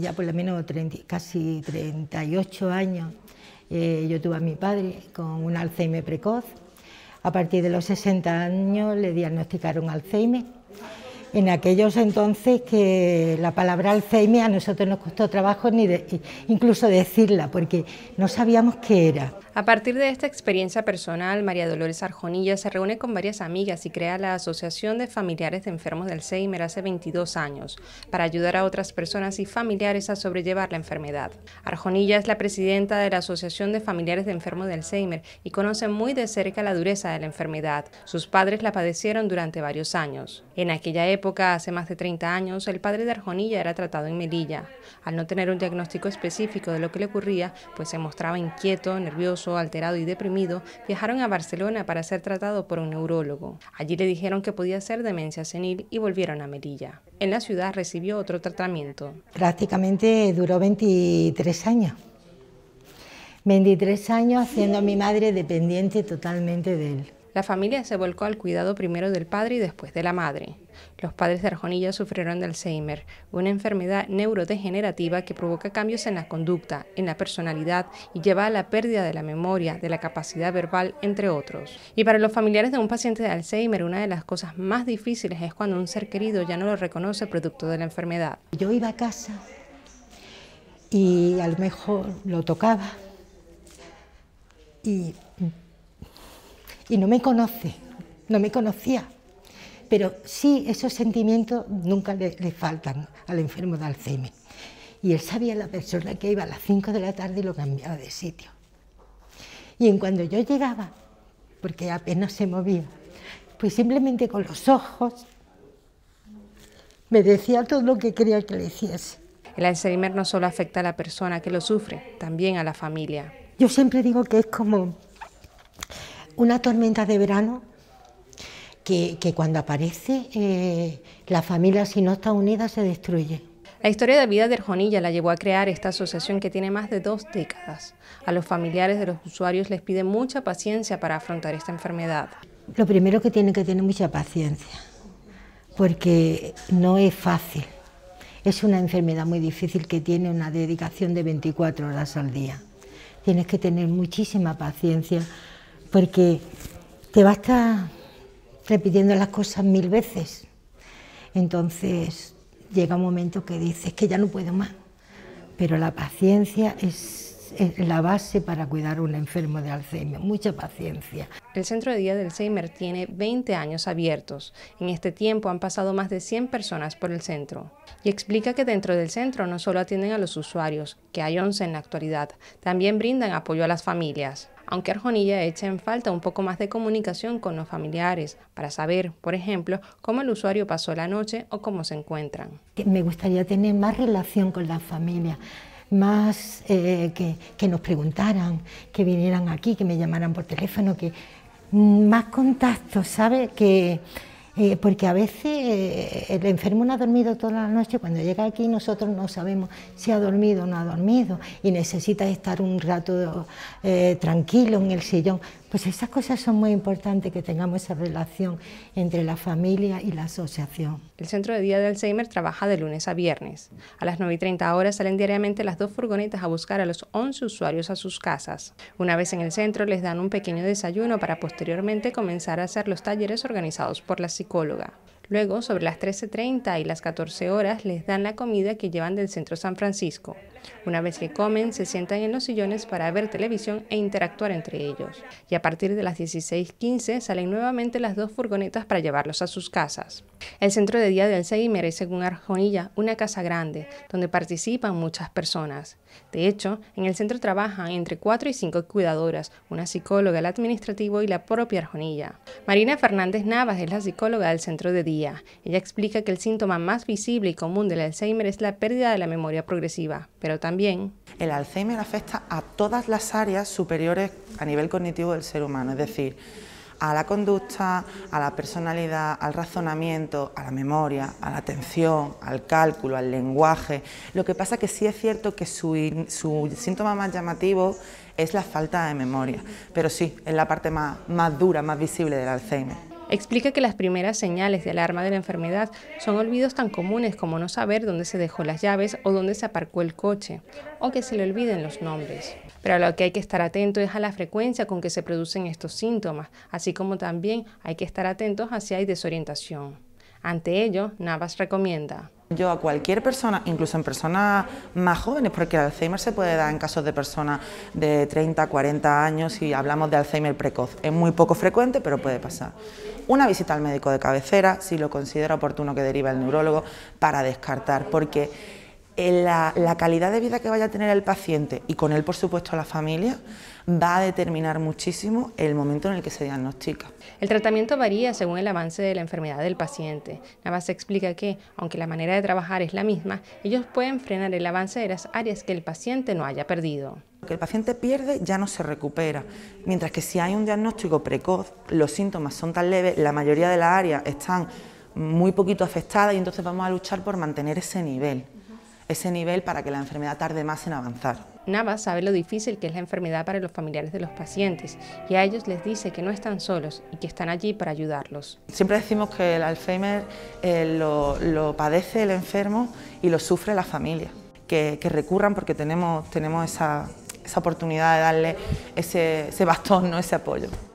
ya por lo menos casi 38 años, eh, yo tuve a mi padre con un Alzheimer precoz. A partir de los 60 años le diagnosticaron Alzheimer en aquellos entonces que la palabra Alzheimer a nosotros nos costó trabajo ni de, incluso decirla porque no sabíamos qué era. A partir de esta experiencia personal, María Dolores Arjonilla se reúne con varias amigas y crea la Asociación de Familiares de Enfermos de Alzheimer hace 22 años para ayudar a otras personas y familiares a sobrellevar la enfermedad. Arjonilla es la presidenta de la Asociación de Familiares de Enfermos de Alzheimer y conoce muy de cerca la dureza de la enfermedad. Sus padres la padecieron durante varios años. En aquella época época, hace más de 30 años, el padre de Arjonilla era tratado en Melilla. Al no tener un diagnóstico específico de lo que le ocurría, pues se mostraba inquieto, nervioso, alterado y deprimido, viajaron a Barcelona para ser tratado por un neurólogo. Allí le dijeron que podía ser demencia senil y volvieron a Melilla. En la ciudad recibió otro tratamiento. Prácticamente duró 23 años. 23 años haciendo a mi madre dependiente totalmente de él. La familia se volcó al cuidado primero del padre y después de la madre. Los padres de Arjonilla sufrieron de Alzheimer, una enfermedad neurodegenerativa que provoca cambios en la conducta, en la personalidad y lleva a la pérdida de la memoria, de la capacidad verbal, entre otros. Y para los familiares de un paciente de Alzheimer, una de las cosas más difíciles es cuando un ser querido ya no lo reconoce producto de la enfermedad. Yo iba a casa y a lo mejor lo tocaba y y no me conoce, no me conocía. Pero sí, esos sentimientos nunca le, faltan al enfermo de Alzheimer. Y él sabía la persona que iba a las 5 de la tarde y lo cambiaba de sitio. Y en cuando yo llegaba, porque apenas se movía, pues simplemente con los ojos me decía todo lo que quería que le hiciese. El Alzheimer no solo afecta a la persona que lo sufre, también a la familia. Yo siempre digo que es como una tormenta de verano que, cuando aparece eh, la familia si no está unida se destruye. La historia de vida de Arjonilla la llevó a crear esta asociación que tiene más de dos décadas. A los familiares de los usuarios les pide mucha paciencia para afrontar esta enfermedad. Lo primero que tiene que tener mucha paciencia, porque no es fácil. Es una enfermedad muy difícil que tiene una dedicación de 24 horas al día. Tienes que tener muchísima paciencia porque te va a estar repitiendo las cosas mil veces. Entonces llega un momento que dices que ya no puedo más. Pero la paciencia es, la base para cuidar a un enfermo de Alzheimer, mucha paciencia. El Centro de Día del Alzheimer tiene 20 años abiertos. En este tiempo han pasado más de 100 personas por el centro. Y explica que dentro del centro no solo atienden a los usuarios, que hay 11 en la actualidad, también brindan apoyo a las familias aunque Arjonilla echa en falta un poco más de comunicación con los familiares para saber, por ejemplo, cómo el usuario pasó la noche o cómo se encuentran. Me gustaría tener más relación con la familia más eh, que, que nos preguntaran, que vinieran aquí, que me llamaran por teléfono, que mm, más contacto, ¿sabe? Que, eh, porque a veces eh, el enfermo no ha dormido toda la noche, cuando llega aquí nosotros no sabemos si ha dormido o no ha dormido y necesita estar un rato eh, tranquilo en el sillón. Pues esas cosas son muy importantes, que tengamos esa relación entre la familia y la asociación. El Centro de Día de Alzheimer trabaja de lunes a viernes. A las 9 y 30 horas salen diariamente las dos furgonetas a buscar a los 11 usuarios a sus casas. Una vez en el centro les dan un pequeño desayuno para posteriormente comenzar a hacer los talleres organizados por la psicóloga. Luego, sobre las 13.30 y las 14 horas, les dan la comida que llevan del Centro San Francisco. Una vez que comen, se sientan en los sillones para ver televisión e interactuar entre ellos. Y a partir de las 16.15 salen nuevamente las dos furgonetas para llevarlos a sus casas. El centro de día del Alzheimer merece, según Arjonilla, una casa grande, donde participan muchas personas. De hecho, en el centro trabajan entre cuatro y cinco cuidadoras, una psicóloga, el administrativo y la propia Arjonilla. Marina Fernández Navas es la psicóloga del centro de día. Ella explica que el síntoma más visible y común del Alzheimer es la pérdida de la memoria progresiva, pero también. El Alzheimer afecta a todas las áreas superiores a nivel cognitivo del ser humano, es decir, a la conducta, a la personalidad, al razonamiento, a la memoria, a la atención, al cálculo, al lenguaje. Lo que pasa que sí es cierto que su, síntoma más llamativo es la falta de memoria, pero sí, es la parte más dura, más visible del Alzheimer. Explica que las primeras señales de alarma de la enfermedad son olvidos tan comunes como no saber dónde se dejó las llaves o dónde se aparcó el coche, o que se le olviden los nombres. Pero a lo que hay que estar atento es a la frecuencia con que se producen estos síntomas, así como también hay que estar atentos a si hay desorientación. Ante ello, Navas recomienda yo a cualquier persona, incluso en personas más jóvenes, porque el Alzheimer se puede dar en casos de personas de 30, 40 años y hablamos de Alzheimer precoz. Es muy poco frecuente, pero puede pasar. Una visita al médico de cabecera, si lo considera oportuno que deriva el neurólogo, para descartar, porque la, calidad de vida que vaya a tener el paciente y con él, por supuesto, la familia, va a determinar muchísimo el momento en el que se diagnostica. El tratamiento varía según el avance de la enfermedad del paciente. Navas explica que, aunque la manera de trabajar es la misma, ellos pueden frenar el avance de las áreas que el paciente no haya perdido. Lo que el paciente pierde ya no se recupera, mientras que si hay un diagnóstico precoz, los síntomas son tan leves, la mayoría de las áreas están muy poquito afectadas y entonces vamos a luchar por mantener ese nivel ese nivel para que la enfermedad tarde más en avanzar. Nava sabe lo difícil que es la enfermedad para los familiares de los pacientes y a ellos les dice que no están solos y que están allí para ayudarlos. Siempre decimos que el Alzheimer eh, lo, padece el enfermo y lo sufre la familia, que, recurran porque tenemos, esa, oportunidad de darle ese, ese bastón, ese apoyo.